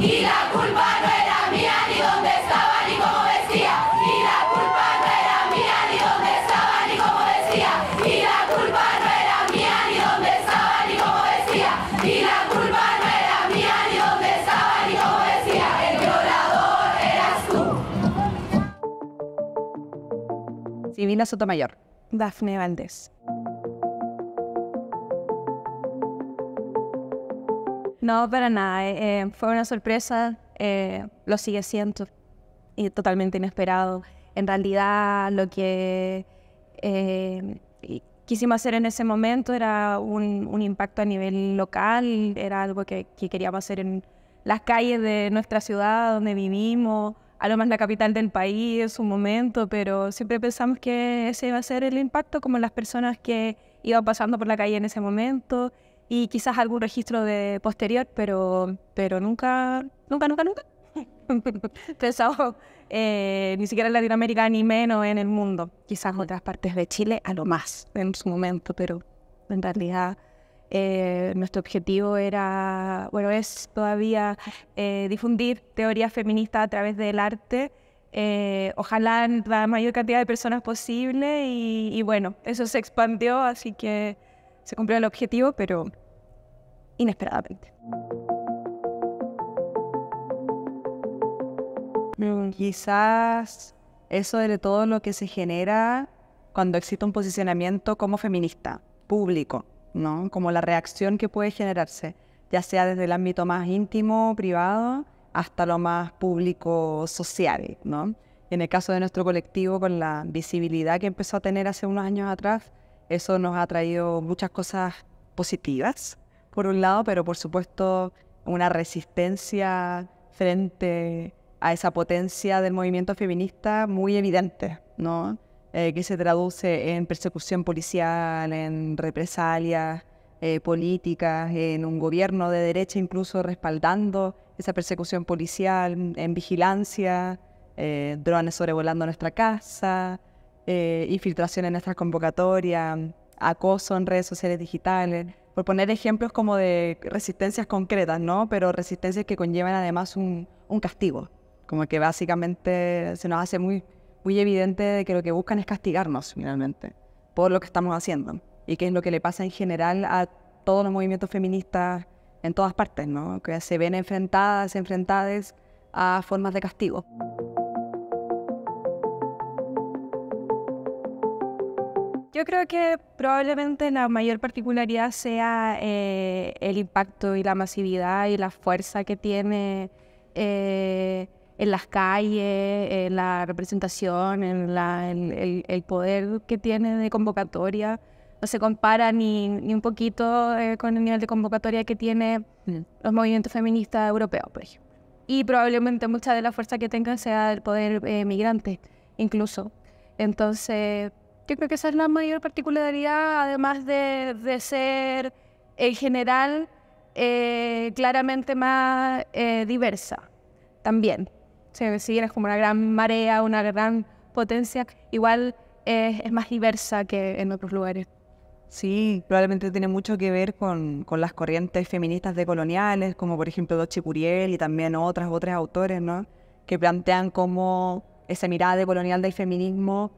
Y la culpa no era mía ni dónde estaba ni como decía. Y la culpa no era mía ni dónde estaba ni como decía. Y la culpa no era mía ni dónde estaba ni como decía. Y la culpa no era mía ni dónde estaba ni como decía, El violador eras tú. Sivina Sotomayor. Dafne Valdés. No, para nada. Eh, eh, fue una sorpresa, eh, lo sigue siendo y totalmente inesperado. En realidad, lo que quisimos hacer en ese momento era un, impacto a nivel local, era algo que, que queríamos hacer en las calles de nuestra ciudad, donde vivimos, a lo más la capital del país en su momento, pero siempre pensamos que ese iba a ser el impacto, como las personas que iban pasando por la calle en ese momento y quizás algún registro de posterior, pero, pero nunca, nunca, nunca, nunca pensado eh, ni siquiera en Latinoamérica ni menos en el mundo. Quizás en mm. otras partes de Chile a lo más en su momento, pero en realidad eh, nuestro objetivo era, bueno, es todavía eh, difundir teoría feminista a través del arte. ojalá la mayor cantidad de personas posible y bueno, eso se expandió, así que se cumplió el objetivo, pero inesperadamente. Quizás eso de todo lo que se genera cuando existe un posicionamiento como feminista, público, ¿no? Como la reacción que puede generarse, ya sea desde el ámbito más íntimo, privado, hasta lo más público, social, En el caso de nuestro colectivo, con la visibilidad que empezó a tener hace unos años atrás, eso nos ha traído muchas cosas positivas, por un lado, pero por supuesto una resistencia frente a esa potencia del movimiento feminista muy evidente, ¿no? Eh, que se traduce en persecución policial, en represalias eh, políticas, en un gobierno de derecha incluso respaldando esa persecución policial, en vigilancia, eh, drones sobrevolando nuestra casa, infiltración eh, en nuestras convocatorias, acoso en redes sociales digitales, por poner ejemplos como de resistencias concretas, ¿no? Pero resistencias que conllevan además un, castigo, como que básicamente se nos hace muy, muy evidente que lo que buscan es castigarnos finalmente por lo que estamos haciendo y que es lo que le pasa en general a todos los movimientos feministas en todas partes, ¿no? Que se ven enfrentadas, enfrentadas a formas de castigo. Yo creo que probablemente la mayor particularidad sea eh, el impacto y la masividad y la fuerza que tiene eh, en las calles, en la representación, en el, poder que tiene de convocatoria. No se compara ni, ni un poquito eh, con el nivel de convocatoria que tiene mm. los movimientos feministas europeos, por ejemplo. Y probablemente mucha de la fuerza que tengan sea del poder migrante, incluso. Entonces, yo creo que esa es la mayor particularidad, además de, ser en general eh, claramente más eh, diversa también. O si eres como una gran marea, una gran potencia, igual eh, es más diversa que en otros lugares. Sí, probablemente tiene mucho que ver con, las corrientes feministas decoloniales, como por ejemplo Doche Curiel y también otras, otros autores, ¿no? Que plantean cómo esa mirada decolonial del feminismo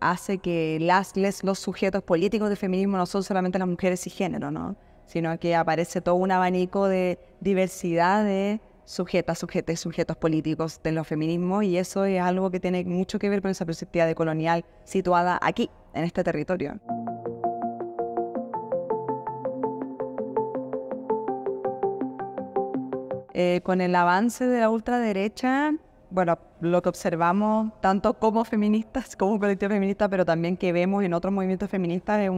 hace que las, los sujetos políticos de feminismo no son solamente las mujeres y género, ¿no? sino que aparece todo un abanico de diversidad de sujetas, sujetos, sujetos políticos de los feminismos y eso es algo que tiene mucho que ver con esa perspectiva de colonial situada aquí, en este territorio. Eh, con el avance de la ultraderecha, bueno, lo que observamos tanto como feministas, como un colectivo feminista, pero también que vemos en otros movimientos feministas es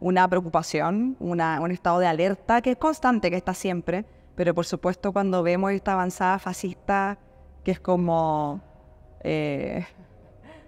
una preocupación, un estado de alerta que es constante, que está siempre, pero por supuesto cuando vemos esta avanzada fascista, que es como, eh,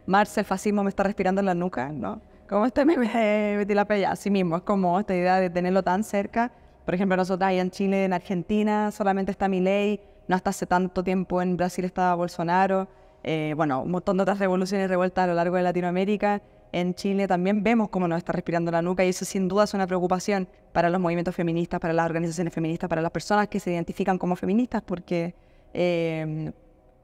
el fascismo me está respirando en la nuca, ¿no? Como este me metí la pella, así mismo, es como esta idea de tenerlo tan cerca. Por ejemplo, nosotros ahí en Chile, en Argentina, solamente está mi ley no hasta hace tanto tiempo en Brasil estaba Bolsonaro, eh, bueno, un montón de otras revoluciones y revueltas a lo largo de Latinoamérica. En Chile también vemos cómo nos está respirando la nuca y eso sin duda es una preocupación para los movimientos feministas, para las organizaciones feministas, para las personas que se identifican como feministas, porque em,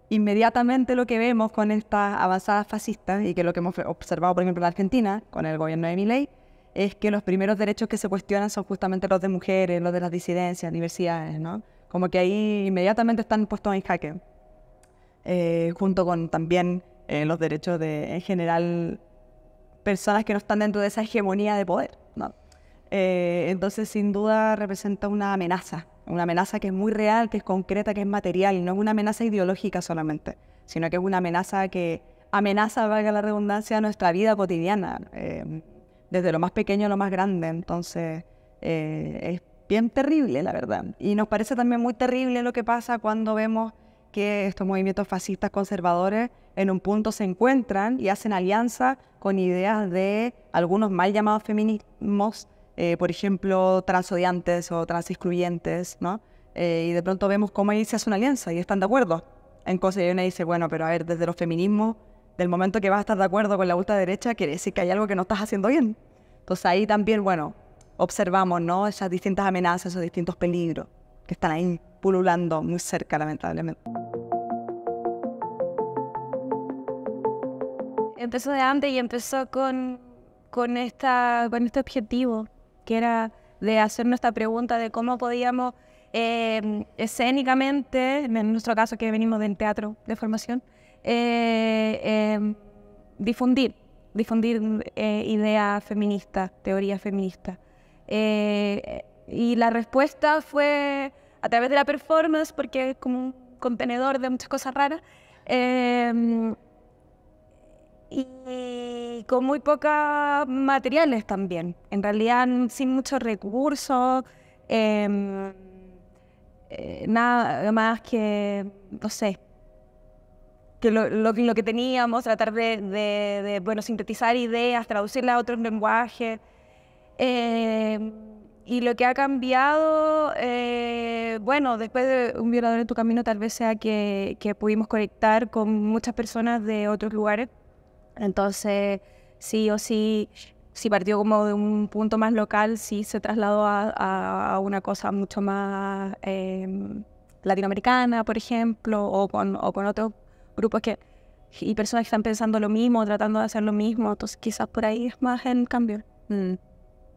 inmediatamente lo que vemos con estas avanzadas fascistas y que lo que hemos observado, por ejemplo, en Argentina con el gobierno de Miley, es que los primeros derechos que se cuestionan son justamente los de mujeres, los de las disidencias, diversidades, ¿no? Como que ahí inmediatamente están puestos en jaque, eh, junto con también eh, los derechos de, en general, personas que no están dentro de esa hegemonía de poder. Eh, entonces, sin duda, representa una amenaza, una amenaza que es muy real, que es concreta, que es material, no es una amenaza ideológica solamente, sino que es una amenaza que amenaza, valga la redundancia, a nuestra vida cotidiana, desde lo más pequeño a lo más grande. Entonces, es bien terrible, la verdad. Y nos parece también muy terrible lo que pasa cuando vemos que estos movimientos fascistas conservadores en un punto se encuentran y hacen alianza con ideas de algunos mal llamados feminismos, eh, por ejemplo, transodiantes o excluyentes, ¿no? Eh, y de pronto vemos cómo ahí se hace una alianza y están de acuerdo en cosas. dice, bueno, pero a ver, desde los feminismos, del momento que vas a estar de acuerdo con la derecha quiere decir que hay algo que no estás haciendo bien. Entonces ahí también, bueno, observamos esas distintas amenazas, esos distintos peligros que están ahí pululando muy cerca, lamentablemente. Empezó de antes y empezó con, con, este objetivo, que era de hacernos esta pregunta de cómo podíamos eh, escénicamente, en nuestro caso que venimos del teatro de formación, eh, em, difundir, difundir eh, ideas feministas, teorías feministas. Eh, y la respuesta fue a través de la performance, porque es como un contenedor de muchas cosas raras. Em, y con muy pocos materiales también, en realidad sin muchos recursos, em, eh, nada más que, no sé, que lo, que teníamos, tratar de, bueno, sintetizar ideas, traducirlas a otros lenguajes. Em, y lo que ha cambiado, eh, bueno, después de un violador en tu camino, tal vez sea que, pudimos conectar con muchas personas de otros lugares. Entonces, sí o sí, si partió como de un punto más local, sí se trasladó a, una cosa mucho más em, latinoamericana, por ejemplo, o con, o con otros grupos que y personas que están pensando lo mismo, tratando de hacer lo mismo. Entonces, quizás por ahí es más en cambio. Mm.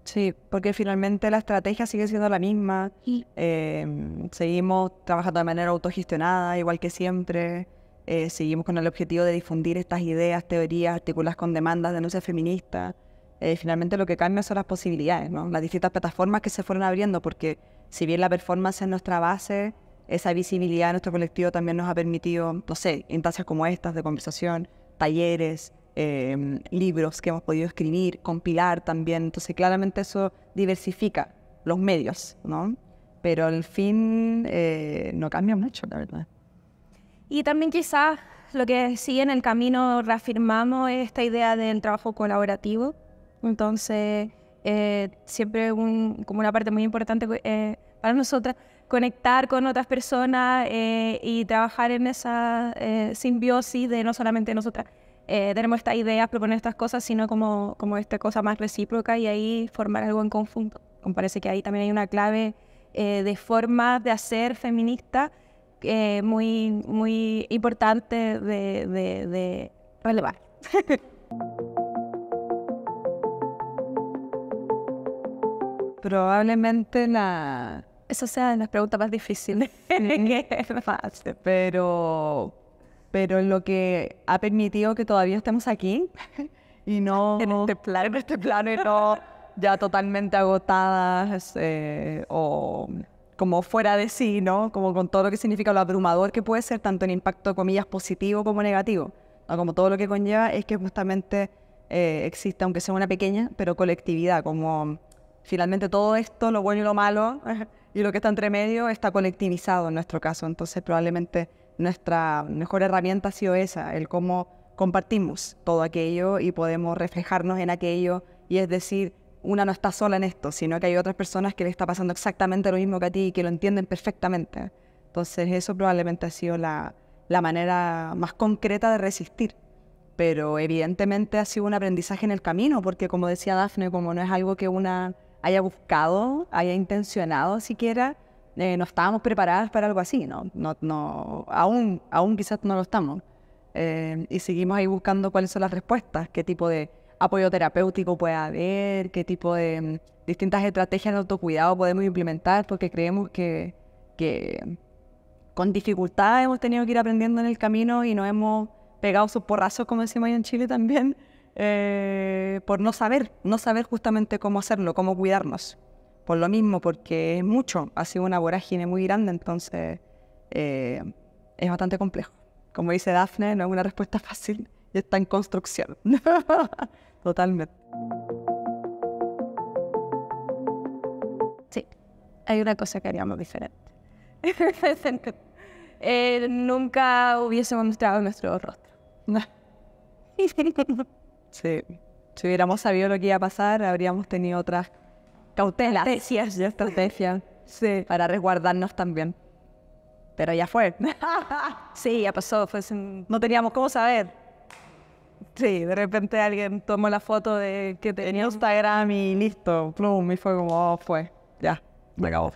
Sí, porque finalmente la estrategia sigue siendo la misma. Em, seguimos trabajando de manera autogestionada, igual que siempre. Eh, seguimos con el objetivo de difundir estas ideas, teorías, artículas con demandas, denuncias feministas. Eh, finalmente lo que cambia son las posibilidades, las distintas plataformas que se fueron abriendo, porque si bien la performance es nuestra base, esa visibilidad de nuestro colectivo también nos ha permitido, no sé, instancias como estas de conversación, talleres, Em, libros que hemos podido escribir, compilar también. Entonces, claramente eso diversifica los medios, ¿no? Pero al fin eh, no cambia mucho, la verdad. Y también quizás lo que sigue en el camino reafirmamos esta idea del trabajo colaborativo. Entonces, eh, siempre como una parte muy importante eh, para nosotras, conectar con otras personas y trabajar en esa simbiosis de no solamente nosotras eh, tenemos estas ideas, proponer estas cosas, sino como, como esta cosa más recíproca y ahí formar algo en conjunto. Como parece que ahí también hay una clave eh, de formas de hacer feminista eh, muy, muy importante de, relevar. Probablemente la... Eso sea de las preguntas más difíciles. pero pero lo que ha permitido que todavía estemos aquí y no... En este plano. En este plano y no ya totalmente agotadas eh, o como fuera de sí, ¿no? Como con todo lo que significa lo abrumador que puede ser, tanto en impacto, comillas, positivo como negativo. Como todo lo que conlleva es que justamente eh, aunque sea una pequeña, pero colectividad, como finalmente todo esto, lo bueno y lo malo, y lo que está entre medio, está colectivizado en nuestro caso. Entonces probablemente nuestra mejor herramienta ha sido esa, el cómo compartimos todo aquello y podemos reflejarnos en aquello y es decir, una no está sola en esto, sino que hay otras personas que le está pasando exactamente lo mismo que a ti y que lo entienden perfectamente. Entonces eso probablemente ha sido la, la manera más concreta de resistir. Pero evidentemente ha sido un aprendizaje en el camino, porque como decía Dafne, como no es algo que una haya buscado, haya intencionado siquiera, eh, no estábamos preparadas para algo así, ¿no? no, no aún, aún quizás no lo estamos. Eh, y seguimos ahí buscando cuáles son las respuestas, qué tipo de apoyo terapéutico puede haber, qué tipo de mm, distintas estrategias de autocuidado podemos implementar, porque creemos que, con dificultad hemos tenido que ir aprendiendo en el camino y nos hemos pegado sus porrazos, como decimos ahí en Chile también, eh, por no saber, no saber justamente cómo hacerlo, cómo cuidarnos por lo mismo, porque es mucho, ha sido una vorágine muy grande, entonces eh, es bastante complejo. Como dice Dafne, no es una respuesta fácil y está en construcción. Totalmente. Sí, hay una cosa que haríamos diferente. Eh, nunca hubiésemos mostrado nuestro rostro. sí, si hubiéramos sabido lo que iba a pasar, habríamos tenido otras Cautela. Estrategias. De estrategia. Sí. Para resguardarnos también. Pero ya fue. sí, ya pasó. No teníamos cómo saber. Sí, de repente alguien tomó la foto de que tenía Instagram y listo, plum, y fue como, oh, fue. Ya, me acabó.